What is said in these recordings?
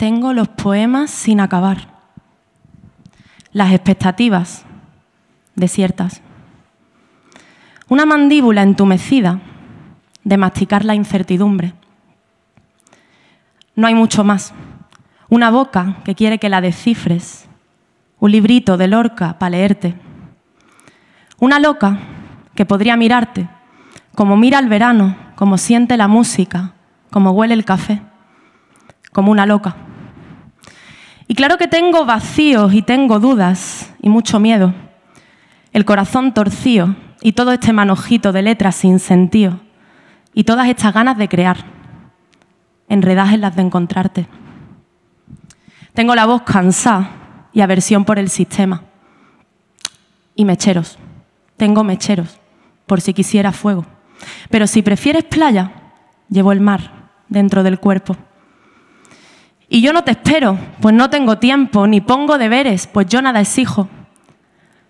Tengo los poemas sin acabar. Las expectativas desiertas. Una mandíbula entumecida de masticar la incertidumbre. No hay mucho más. Una boca que quiere que la descifres. Un librito de Lorca para leerte. Una loca que podría mirarte, como mira el verano, como siente la música, como huele el café, como una loca. Y claro que tengo vacíos y tengo dudas y mucho miedo. El corazón torcido y todo este manojito de letras sin sentido. Y todas estas ganas de crear. enredajes en las de encontrarte. Tengo la voz cansada y aversión por el sistema. Y mecheros. Tengo mecheros, por si quisiera fuego. Pero si prefieres playa, llevo el mar dentro del cuerpo. Y yo no te espero, pues no tengo tiempo, ni pongo deberes, pues yo nada exijo.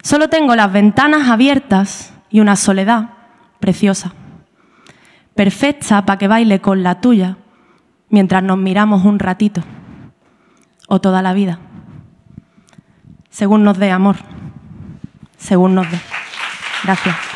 Solo tengo las ventanas abiertas y una soledad preciosa, perfecta para que baile con la tuya mientras nos miramos un ratito o toda la vida, según nos dé amor, según nos dé. Gracias.